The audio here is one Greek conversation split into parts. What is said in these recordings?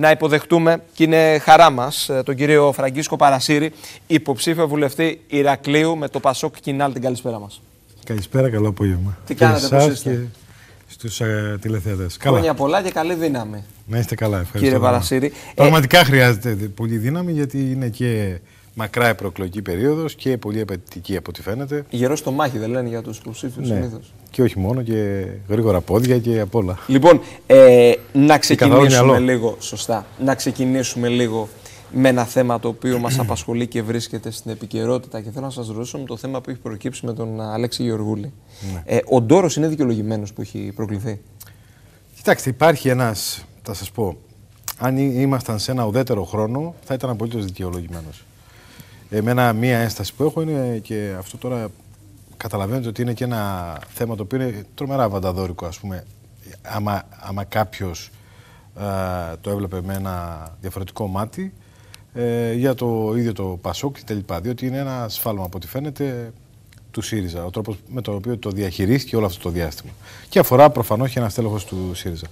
να υποδεχτούμε και είναι χαρά μας ε, τον κύριο Φραγκίσκο Παρασύρη, υποψήφιο βουλευτή Ηρακλείου με το Πασόκ Κινάλ. Την καλησπέρα μας. Καλησπέρα, καλό απόγευμα. Τι κάνετε, πώ είστε. Και στους ε, Χρόνια πολλά και καλή δύναμη. Να είστε καλά, ευχαριστώ. Κύριε Παρασύρη. Πραγματικά χρειάζεται πολύ δύναμη γιατί είναι και μακρά προεκλογική περίοδος και πολύ απαιτητική από ό,τι φαίνεται. Γερός στο μάχη, δεν λένε για τους υποψήφιους ναι. συνήθως. Και όχι μόνο, και γρήγορα πόδια και απ' όλα. Λοιπόν, ε, να ξεκινήσουμε λίγο. Σωστά. Να ξεκινήσουμε λίγο με ένα θέμα το οποίο μας απασχολεί και βρίσκεται στην επικαιρότητα. Και θέλω να σας ρωτήσω με το θέμα που έχει προκύψει με τον Αλέξη Γεωργούλη. Ναι. Ε, ο Ντόρος είναι δικαιολογημένος που έχει προκληθεί. Κοιτάξτε, υπάρχει ένας. Θα σας πω. Αν ήμασταν σε ένα ουδέτερο χρόνο, θα ήταν απολύτως δικαιολογημένος. Εμένα μία ένσταση που έχω είναι και αυτό τώρα καταλαβαίνετε ότι είναι και ένα θέμα το οποίο είναι τρομερά βανταδόρικο ας πούμε. Άμα, άμα κάποιος ε, το έβλεπε με ένα διαφορετικό μάτι ε, για το ίδιο το Πασόκ κτλ. Διότι είναι ένα σφάλμα από ό,τι φαίνεται του ΣΥΡΙΖΑ, ο τρόπος με τον οποίο το διαχειρίστηκε όλο αυτό το διάστημα. Και αφορά προφανώς και ένα στέλεχος του ΣΥΡΙΖΑ.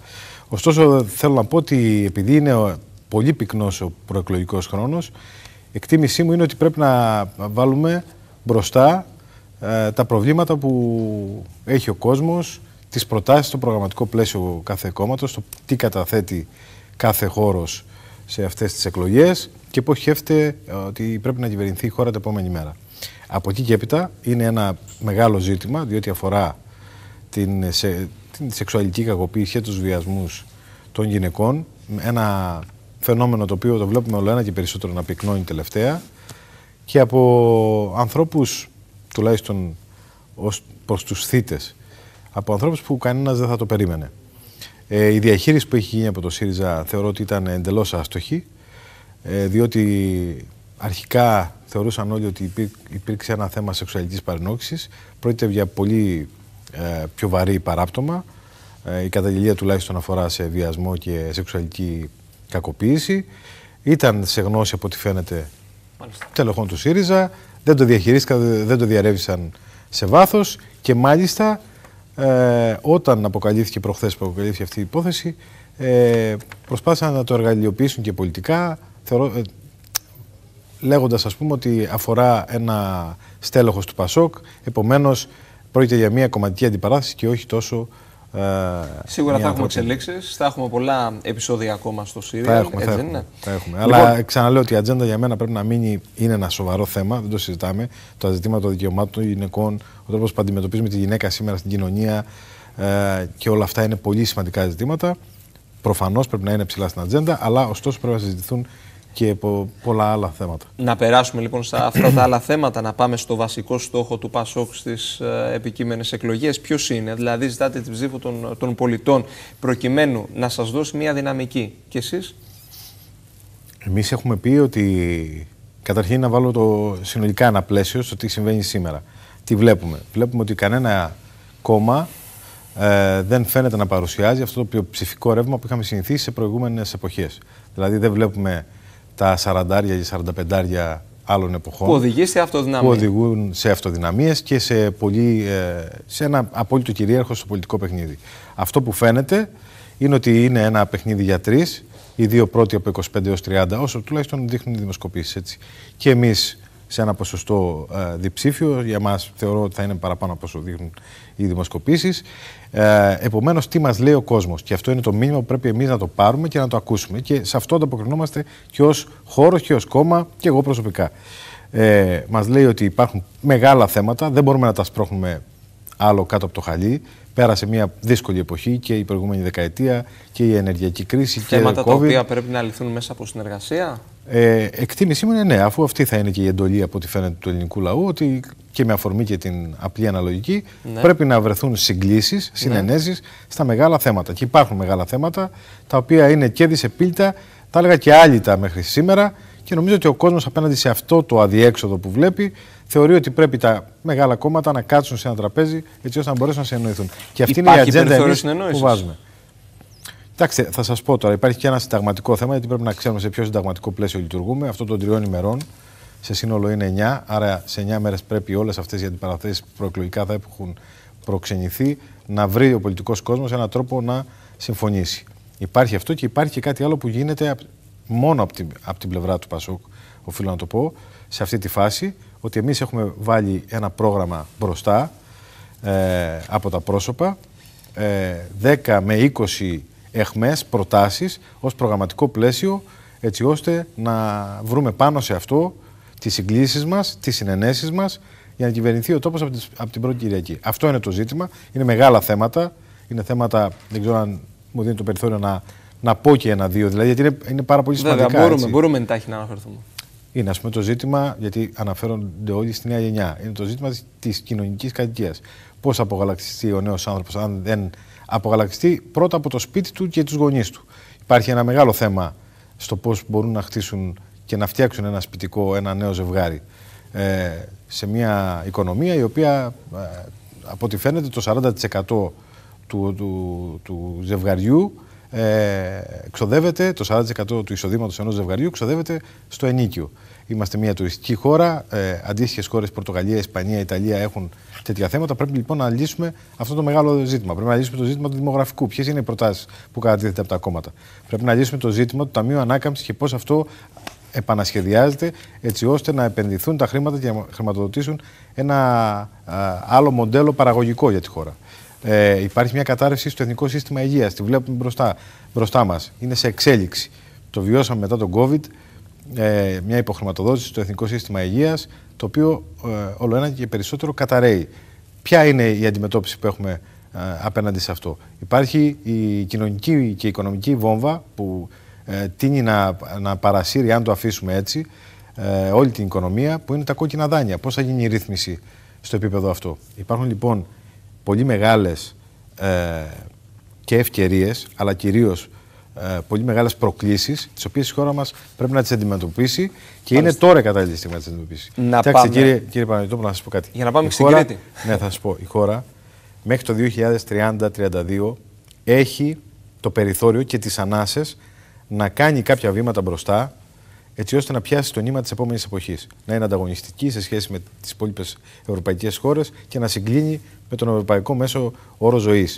Ωστόσο, θέλω να πω ότι επειδή είναι πολύ πυκνός ο προεκλογικός χρόνος εκτίμησή μου είναι ότι πρέπει να βάλουμε μπροστά ε, τα προβλήματα που έχει ο κόσμος, τις προτάσεις στο προγραμματικό πλαίσιο κάθε κόμματος, το τι καταθέτει κάθε χώρος σε αυτές τις εκλογές και πώς σκέφτεται ε, ότι πρέπει να κυβερνηθεί η χώρα την επόμενη μέρα. Από εκεί και έπειτα είναι ένα μεγάλο ζήτημα, διότι αφορά την, την σεξουαλική κακοποίηση και τους βιασμούς των γυναικών, ένα φαινόμενο το οποίο το βλέπουμε όλο ένα και περισσότερο να πυκνώνει τελευταία και από ανθρώπους, τουλάχιστον ως προς τους θύτες, από ανθρώπους που κανένας δεν θα το περίμενε. Ε, η διαχείριση που έχει γίνει από το ΣΥΡΙΖΑ θεωρώ ότι ήταν εντελώς άστοχη, ε, διότι αρχικά θεωρούσαν όλοι ότι υπήρξε ένα θέμα σεξουαλικής παρενόξης, πρόκειται για πολύ ε, πιο βαρύ παράπτωμα, ε, η καταγγελία τουλάχιστον αφορά σε βιασμό και σεξουαλική κακοποίηση. Ήταν σε γνώση από ό,τι φαίνεται τελεχών του ΣΥΡΙΖΑ. Δεν το διαχειρίστηκαν, δεν το διαρρεύσαν σε βάθος. και μάλιστα ε, όταν αποκαλύφθηκε προχθές που αποκαλύφθηκε αυτή η υπόθεση ε, προσπάθησαν να το εργαλειοποιήσουν και πολιτικά ε, λέγοντας ας πούμε ότι αφορά ένα στέλεχος του ΠΑΣΟΚ επομένως πρόκειται για μια κομματική αντιπαράθεση και όχι τόσο ε, Σίγουρα θα έχουμε εξελίξεις. Θα έχουμε πολλά επεισόδια ακόμα στο ΣΥΡΙΑ Θα έχουμε. Έτσι, θα έχουμε, θα έχουμε. Αλλά λοιπόν- ξαναλέω ότι η ατζέντα για μένα πρέπει να μείνει. Είναι ένα σοβαρό θέμα, δεν το συζητάμε. Τα ζητήματα των δικαιωμάτων των γυναικών, ο τρόπος που αντιμετωπίζουμε τη γυναίκα σήμερα στην κοινωνία ε, και όλα αυτά είναι πολύ σημαντικά ζητήματα. Προφανώς πρέπει να είναι ψηλά στην ατζέντα, αλλά ωστόσο πρέπει να συζητηθούν και πο, πολλά άλλα θέματα. Να περάσουμε λοιπόν στα αυτά τα άλλα θέματα, να πάμε στο βασικό στόχο του ΠΑΣΟΚ στις ε, επικείμενες εκλογές. Ποιος είναι, δηλαδή, ζητάτε την ψήφο των, των πολιτών προκειμένου να σας δώσει μια δυναμική. Και εσείς. Εμείς έχουμε πει ότι καταρχήν να βάλω το συνολικά ένα πλαίσιο στο τι συμβαίνει σήμερα. Τι βλέπουμε. Βλέπουμε ότι κανένα κόμμα ε, δεν φαίνεται να παρουσιάζει αυτό το πιο ψηφικό ρεύμα που είχαμε συνηθίσει σε προηγούμενες εποχές. Δηλαδή, δεν βλέπουμε τα 40 και 45 άλλων εποχών. Που οδηγούν σε αυτοδυναμίες και σε, πολύ, ε, σε ένα απόλυτο κυρίαρχο στο πολιτικό παιχνίδι. Αυτό που φαίνεται είναι ότι είναι ένα παιχνίδι για τρεις, οι δύο πρώτοι από 25 έως 30, όσο τουλάχιστον δείχνουν οι δημοσκοπήσεις. Έτσι. Και εμείς σε ένα ποσοστό ε, διψήφιο. Για μας θεωρώ ότι θα είναι παραπάνω από όσο δείχνουν οι δημοσκοπήσεις. Ε, Επομένως, τι μας λέει ο κόσμος. Και αυτό είναι το μήνυμα που πρέπει εμείς να το πάρουμε και να το ακούσουμε. Και σε αυτό ανταποκρινόμαστε και ως χώρο και ως κόμμα και εγώ προσωπικά. Ε, μας λέει ότι υπάρχουν μεγάλα θέματα, δεν μπορούμε να τα σπρώχνουμε άλλο κάτω από το χαλί. Πέρασε μια δύσκολη εποχή και η προηγούμενη δεκαετία και η ενεργειακή κρίση. Θέματα και τα οποία πρέπει να λυθούν μέσα από συνεργασία. Ε, εκτίμησή μου είναι ναι, αφού αυτή θα είναι και η εντολή από ό,τι φαίνεται του ελληνικού λαού, ότι και με αφορμή και την απλή αναλογική, ναι. πρέπει να βρεθούν συγκλήσεις, ναι. συνενέσεις στα μεγάλα θέματα. Και υπάρχουν μεγάλα θέματα τα οποία είναι και δυσεπίλητα, τα έλεγα και άλυτα μέχρι σήμερα. Και νομίζω ότι ο κόσμος απέναντι σε αυτό το αδιέξοδο που βλέπει θεωρεί ότι πρέπει τα μεγάλα κόμματα να κάτσουν σε ένα τραπέζι έτσι ώστε να μπορέσουν να συνεννοηθούν. Και αυτή υπάρχει είναι η ατζέντα που βάζουμε. Κοιτάξτε, θα σας πω τώρα, υπάρχει και ένα συνταγματικό θέμα, γιατί πρέπει να ξέρουμε σε ποιο συνταγματικό πλαίσιο λειτουργούμε. Αυτό των τριών ημερών σε σύνολο είναι 9, άρα σε 9 μέρες πρέπει όλες αυτές οι αντιπαραθέσεις που προεκλογικά θα έχουν προξενηθεί να βρει ο πολιτικός κόσμος έναν τρόπο να συμφωνήσει. Υπάρχει αυτό και υπάρχει και κάτι άλλο που γίνεται μόνο από την, από την πλευρά του Πασόκ, οφείλω να το πω, σε αυτή τη φάση, ότι εμείς έχουμε βάλει ένα πρόγραμμα μπροστά ε, από τα πρόσωπα, 10 ε, με 20 εχμές προτάσεις ως προγραμματικό πλαίσιο, έτσι ώστε να βρούμε πάνω σε αυτό τις συγκλήσεις μας, τις συνενέσεις μας, για να κυβερνηθεί ο τόπος από την πρώτη Κυριακή. Αυτό είναι το ζήτημα. Είναι μεγάλα θέματα. Είναι θέματα, δεν ξέρω αν μου δίνει το περιθώριο να να πω και ένα-δύο, δηλαδή, γιατί είναι, είναι πάρα πολύ σημαντικά. Βέβαια, μπορούμε, μπορούμε εντάχει να αναφερθούμε. Είναι ας πούμε το ζήτημα, γιατί αναφέρονται όλοι στη νέα γενιά, είναι το ζήτημα της κοινωνικής κατοικίας. Πώς θα απογαλακτιστεί ο νέος άνθρωπος αν δεν απογαλακτιστεί πρώτα από το σπίτι του και τους γονείς του. Υπάρχει ένα μεγάλο θέμα στο πώς μπορούν να χτίσουν και να φτιάξουν ένα σπιτικό, ένα νέο ζευγάρι ε, σε μια οικονομία η οποία ε, από ό,τι φαίνεται το 40% του, του, του ζευγαριού ε, ξοδεύεται, το 40% του εισοδήματος ενός ζευγαριού ξοδεύεται στο ενίκιο. Είμαστε μια τουριστική χώρα. Ε, Αντίστοιχες χώρες, Πορτογαλία, Ισπανία, Ιταλία έχουν τέτοια θέματα. Πρέπει λοιπόν να λύσουμε αυτό το μεγάλο ζήτημα. Πρέπει να λύσουμε το ζήτημα του δημογραφικού. Ποιες είναι οι προτάσεις που κατατίθεται από τα κόμματα. Πρέπει να λύσουμε το ζήτημα του Ταμείου Ανάκαμψης και πώς αυτό επανασχεδιάζεται έτσι ώστε να επενδυθούν τα χρήματα και να χρηματοδοτήσουν ένα άλλο μοντέλο παραγωγικό για τη χώρα. Ε, υπάρχει μια κατάρρευση στο εθνικό σύστημα υγείας. Τη βλέπουμε μπροστά, μπροστά μας. Είναι σε εξέλιξη. Το βιώσαμε μετά τον COVID. Ε, μια υποχρηματοδότηση στο εθνικό σύστημα υγείας, το οποίο ε, όλο ένα και περισσότερο καταραίει. Ποια είναι η αντιμετώπιση που έχουμε ε, απέναντι σε αυτό, Υπάρχει η κοινωνική και η οικονομική βόμβα που ε, τίνει να, να παρασύρει, αν το αφήσουμε έτσι, ε, όλη την οικονομία, που είναι τα κόκκινα δάνεια. Πώς θα γίνει η ρύθμιση στο επίπεδο αυτό, Υπάρχουν λοιπόν πολύ μεγάλες ε, και ευκαιρίες, αλλά κυρίως ε, πολύ μεγάλες προκλήσεις, τις οποίες η χώρα μας πρέπει να τις αντιμετωπίσει και είναι τώρα η κατάλληλη στιγμή να τις αντιμετωπίσει. Να πάμε... κύριε, κύριε να σας πω κάτι. Για να πάμε στην Ναι, θα σας πω. Η χώρα μέχρι το 2030-32 έχει το περιθώριο και τις ανάσες να κάνει κάποια βήματα μπροστά έτσι ώστε να πιάσει το νήμα της επόμενης εποχής. Να είναι ανταγωνιστική σε σχέση με τις υπόλοιπες ευρωπαϊκές χώρες και να συγκλίνει με τον ευρωπαϊκό μέσο όρο ζωής.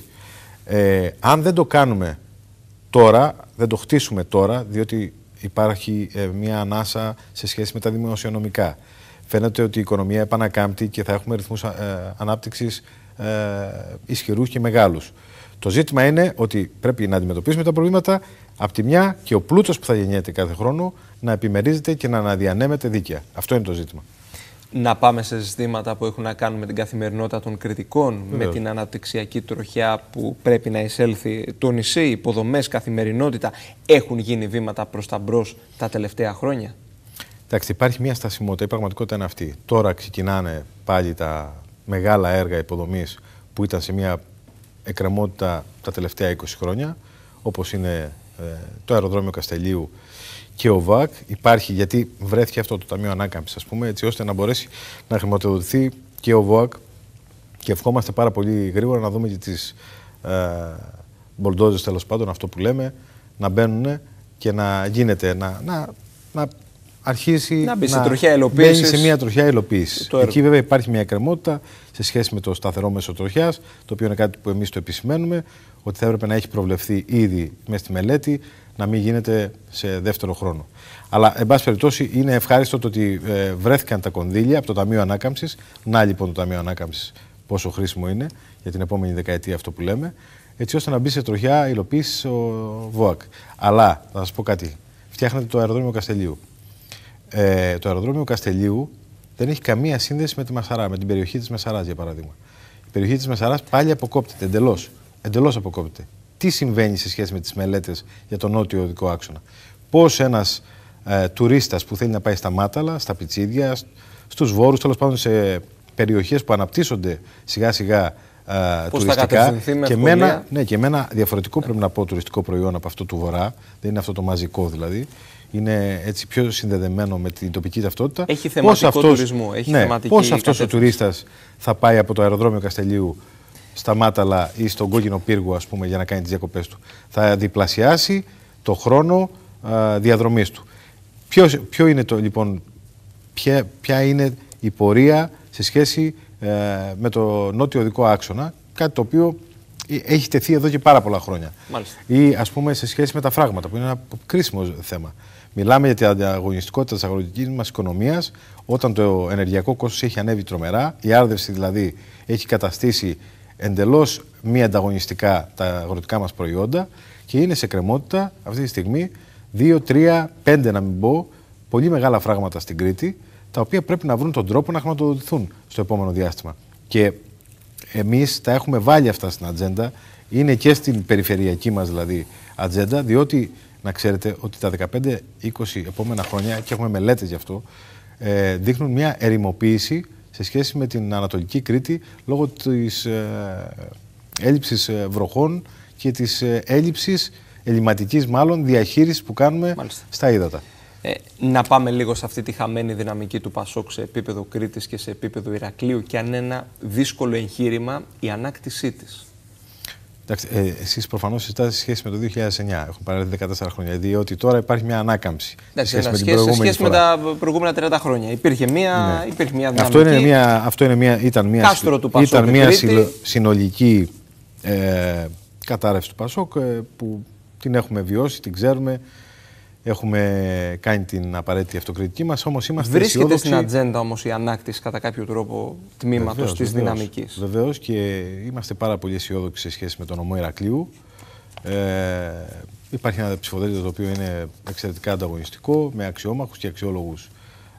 Ε, αν δεν το κάνουμε τώρα, δεν το χτίσουμε τώρα, διότι υπάρχει ε, μια ανάσα σε σχέση με τα δημοσιονομικά. Φαίνεται ότι η οικονομία επανακάμπτει και θα έχουμε ρυθμούς ε, ανάπτυξης ε, ισχυρούς και μεγάλους. Το ζήτημα είναι ότι πρέπει να αντιμετωπίσουμε τα προβλήματα από τη μια και ο πλούτος που θα γεννιέται κάθε χρόνο να επιμερίζεται και να αναδιανέμεται δίκαια. Αυτό είναι το ζήτημα. Να πάμε σε ζητήματα που έχουν να κάνουν με την καθημερινότητα των κριτικών, με την αναπτυξιακή τροχιά που πρέπει να εισέλθει το νησί, υποδομές, καθημερινότητα. Έχουν γίνει βήματα προς τα μπρος τα τελευταία χρόνια. Εντάξει, υπάρχει μια στασιμότητα. Η πραγματικότητα είναι αυτή. Τώρα ξεκινάνε πάλι τα μεγάλα έργα υποδομής που ήταν σε μια εκκρεμότητα τα τελευταία 20 χρόνια, όπως είναι ε, το αεροδρόμιο Καστελίου και ο ΒΑΚ. Υπάρχει, γιατί βρέθηκε αυτό το Ταμείο Ανάκαμψης, ας πούμε, έτσι ώστε να μπορέσει να χρηματοδοτηθεί και ο ΒΟΑΚ Και ευχόμαστε πάρα πολύ γρήγορα να δούμε και τις ε, τέλος πάντων, αυτό που λέμε, να μπαίνουν και να γίνεται, να, να, να αρχίσει να, μπει σε τροχιά σε μια τροχιά υλοποίησης. Εκεί βέβαια υπάρχει μια εκκρεμότητα σε σχέση με το σταθερό μέσο τροχιάς, το οποίο είναι κάτι που εμείς το επισημαίνουμε, ότι θα έπρεπε να έχει προβλεφθεί ήδη μέσα στη μελέτη, να μην γίνεται σε δεύτερο χρόνο. Αλλά, εν πάση περιπτώσει, είναι ευχάριστο το ότι ε, βρέθηκαν τα κονδύλια από το Ταμείο Ανάκαμψης. Να λοιπόν το Ταμείο Ανάκαμψης, πόσο χρήσιμο είναι για την επόμενη δεκαετία αυτό που λέμε, έτσι ώστε να μπει σε τροχιά υλοποίησης ο ΒΟΑΚ. Αλλά, θα σας πω κάτι. Φτιάχνετε το αεροδρόμιο Καστελίου ε, το αεροδρόμιο Καστελίου δεν έχει καμία σύνδεση με τη Μασαρά, με την περιοχή της Μεσαρά για παράδειγμα. Η περιοχή της Μεσαρά πάλι αποκόπτεται εντελώς. Εντελώς αποκόπτεται. Τι συμβαίνει σε σχέση με τις μελέτες για τον νότιο οδικό άξονα. Πώς ένας ε, τουρίστας που θέλει να πάει στα Μάταλα, στα Πιτσίδια, στους Βόρους, τέλος πάντων σε περιοχές που αναπτύσσονται σιγά σιγά ε, Πώς τουριστικά. Με και, εμένα, ναι, και εμένα διαφορετικό πρέπει να πω τουριστικό προϊόν από αυτό του Βορρά. Δεν είναι αυτό το μαζικό δηλαδή είναι έτσι πιο συνδεδεμένο με την τοπική ταυτότητα. Έχει θεματικό πώς αυτός, τουρισμό. Έχει ναι, θεματική πώς αυτός ο τουρίστας θα πάει από το αεροδρόμιο Καστελίου στα Μάταλα ή στον Κόκκινο Πύργο ας πούμε, για να κάνει τις διακοπές του. Θα διπλασιάσει το χρόνο α, διαδρομής του. Ποιος, ποιο είναι το, λοιπόν, ποια, ποια είναι η πορεία σε σχέση ε, με το νότιο οδικό άξονα, κάτι το οποίο ε, έχει τεθεί εδώ και πάρα πολλά χρόνια. Μάλιστα. Ή ας πούμε σε σχέση με τα φράγματα, που είναι ένα κρίσιμο θέμα. Μιλάμε για την ανταγωνιστικότητα της αγροτικής μας οικονομίας όταν το ενεργειακό κόστος έχει ανέβει τρομερά. Η άρδευση δηλαδή έχει καταστήσει εντελώς μη ανταγωνιστικά τα αγροτικά μας προϊόντα και είναι σε κρεμότητα αυτή τη στιγμή 2, 3, 5 να μην πω πολύ μεγάλα φράγματα στην Κρήτη τα οποία πρέπει να βρουν τον τρόπο να χρηματοδοτηθούν στο επόμενο διάστημα. Και εμείς τα έχουμε βάλει αυτά στην ατζέντα. Είναι και στην περιφερειακή μας δηλαδή ατζέντα, διότι να ξέρετε ότι τα 15-20 επόμενα χρόνια, και έχουμε μελέτες γι' αυτό, ε, δείχνουν μια ερημοποίηση σε σχέση με την Ανατολική Κρήτη λόγω της ε, έλλειψης ε, βροχών και της ε, έλλειψης ελληματικής μάλλον διαχείρισης που κάνουμε στα ύδατα. Ε, να πάμε λίγο σε αυτή τη χαμένη δυναμική του Πασόκ σε επίπεδο Κρήτης και σε επίπεδο Ηρακλείου και αν ένα δύσκολο εγχείρημα η ανάκτησή της. Εντάξει, ε, εσείς προφανώς συζητάτε σε σχέση με το 2009. Έχουν παρέλθει 14 χρόνια. Διότι τώρα υπάρχει μια ανάκαμψη. Εντάξει, σε σχέση, με, την σχέση, σχέση με τα προηγούμενα 30 χρόνια. Υπήρχε μια, ναι. υπήρχε μια δυναμική. Αυτό, είναι μια, αυτό είναι μια, ήταν μια, Κάστρο του Πασόκ, ήταν μια συνολική ε, κατάρρευση του Πασόκ ε, που την έχουμε βιώσει, την ξέρουμε έχουμε κάνει την απαραίτητη αυτοκριτική μας, όμως είμαστε Βρίσκεται στην ατζέντα όμως η ανάκτηση κατά κάποιο τρόπο τμήματος τη δυναμικής. Βεβαίως και είμαστε πάρα πολύ αισιόδοξοι σε σχέση με τον ομό Ηρακλείου. Ε, υπάρχει ένα ψηφοδέλτιο το οποίο είναι εξαιρετικά ανταγωνιστικό, με αξιόμαχους και αξιόλογους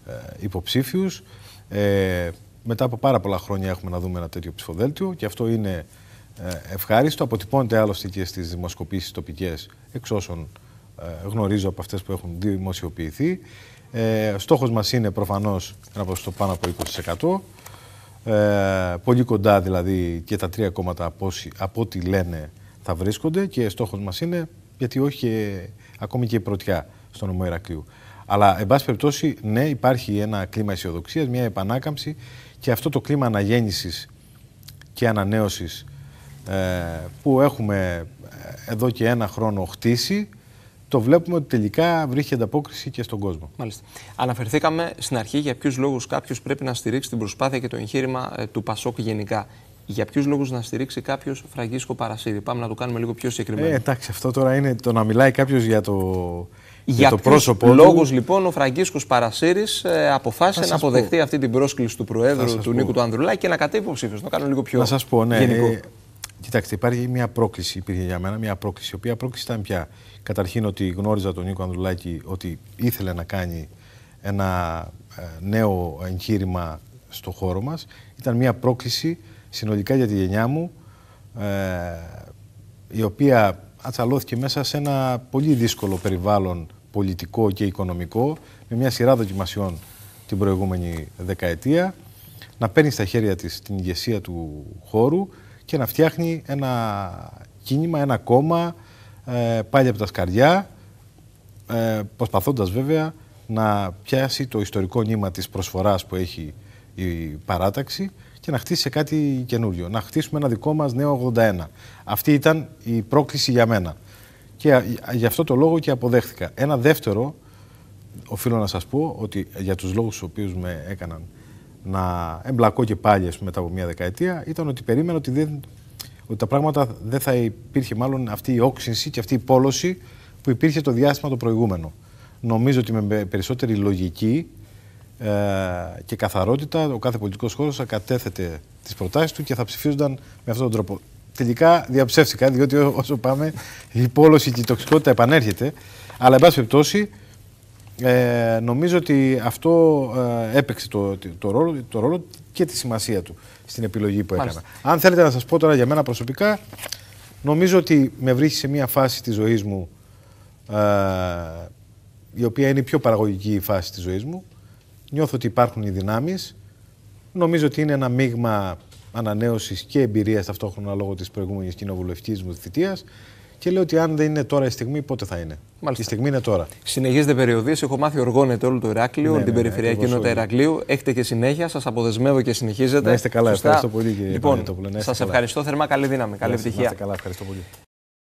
ε, υποψήφιους. Ε, μετά από πάρα πολλά χρόνια έχουμε να δούμε ένα τέτοιο ψηφοδέλτιο και αυτό είναι ε, ευχάριστο. Αποτυπώνεται άλλωστε και στις δημοσκοπήσεις τοπικές εξ όσων ε, γνωρίζω από αυτές που έχουν δημοσιοποιηθεί. Ε, στόχος μας είναι προφανώς ένα ποσοστό πάνω από 20%. Ε, πολύ κοντά δηλαδή και τα τρία κόμματα από, από ό,τι λένε θα βρίσκονται και στόχος μας είναι γιατί όχι ακόμη και η πρωτιά στον νομό Αλλά, εν πάση περιπτώσει, ναι, υπάρχει ένα κλίμα αισιοδοξίας, μια επανάκαμψη και αυτό το κλίμα αναγέννησης και ανανέωσης ε, που έχουμε εδώ και ένα χρόνο χτίσει, το βλέπουμε ότι τελικά βρίσκεται ανταπόκριση και στον κόσμο. Μάλιστα. Αναφερθήκαμε στην αρχή για ποιους λόγους κάποιος πρέπει να στηρίξει την προσπάθεια και το εγχείρημα ε, του Πασόκ γενικά. Για ποιους λόγους να στηρίξει κάποιος Φραγκίσκο Παρασίδη. Πάμε να το κάνουμε λίγο πιο συγκεκριμένο. Ε, εντάξει, αυτό τώρα είναι το να μιλάει κάποιος για το. Για, για το πρόσωπο λόγους, λοιπόν, ο Φραγκίσκος Παρασύρης ε, αποφάσισε να αποδεχτεί πω. αυτή την πρόσκληση του Προέδρου του πω. Νίκου του Ανδρουλάκη και να κατέβει υποψήφιος. Το κάνω λίγο πιο να σας πω, ναι, γενικό. Ε, Κοιτάξτε, υπάρχει μια πρόκληση, υπήρχε για μένα μια πρόκληση. Η οποία πρόκληση ήταν πια καταρχήν ότι γνώριζα τον Νίκο Ανδρουλάκη ότι ήθελε να κάνει ένα ε, νέο εγχείρημα στο χώρο μας. Ήταν μια πρόκληση συνολικά για τη γενιά μου, ε, η οποία ατσαλώθηκε μέσα σε ένα πολύ δύσκολο περιβάλλον πολιτικό και οικονομικό, με μια σειρά δοκιμασιών την προηγούμενη δεκαετία, να παίρνει στα χέρια της την ηγεσία του χώρου και να φτιάχνει ένα κίνημα, ένα κόμμα ε, πάλι από τα σκαριά, ε, προσπαθώντας βέβαια να πιάσει το ιστορικό νήμα της προσφοράς που έχει η παράταξη και να χτίσει σε κάτι καινούριο, να χτίσουμε ένα δικό μας νέο 81. Αυτή ήταν η πρόκληση για μένα. Και γι' αυτό το λόγο και αποδέχθηκα. Ένα δεύτερο, οφείλω να σας πω, ότι για τους λόγους στους οποίους με έκαναν να εμπλακώ και πάλι πούμε, μετά από μια δεκαετία ήταν ότι περίμενα ότι, δεν, ότι τα πράγματα δεν θα υπήρχε μάλλον αυτή η όξυνση και αυτή η πόλωση που υπήρχε το διάστημα το προηγούμενο. Νομίζω ότι με περισσότερη λογική ε, και καθαρότητα ο κάθε πολιτικός χώρος θα κατέθετε τις προτάσεις του και θα ψηφίζονταν με αυτόν τον τρόπο. Τελικά διαψεύστηκα, διότι όσο πάμε η πόλωση και η τοξικότητα επανέρχεται. Αλλά, εν πάση περιπτώσει, ε, νομίζω ότι αυτό ε, έπαιξε το, το, ρόλο, το ρόλο και τη σημασία του στην επιλογή που έκανα. Αν θέλετε να σας πω τώρα για μένα προσωπικά, νομίζω ότι με βρίσκει σε μια φάση της ζωής μου ε, η οποία είναι η πιο παραγωγική φάση της ζωής μου. Νιώθω ότι υπάρχουν οι δυνάμεις. Νομίζω ότι είναι ένα μείγμα ανανέωσης και εμπειρίας ταυτόχρονα λόγω της προηγούμενης κοινοβουλευτικής μου θητείας και λέω ότι αν δεν είναι τώρα η στιγμή, πότε θα είναι. Μάλιστα. Η στιγμή είναι τώρα. Συνεχίζετε περιοδίε. Έχω μάθει οργώνεται όλο το Ηράκλειο, ναι, την ναι, ναι περιφερειακή ναι, ενότητα Ηρακλείου. Έχετε και συνέχεια. Σας αποδεσμεύω και συνεχίζετε. Να είστε καλά. Ευχαριστώ πολύ, κύριε Λοιπόν, σα ευχαριστώ θερμά. Καλή δύναμη. Καλή επιτυχία. Να είστε καλά. Ευχαριστώ πολύ.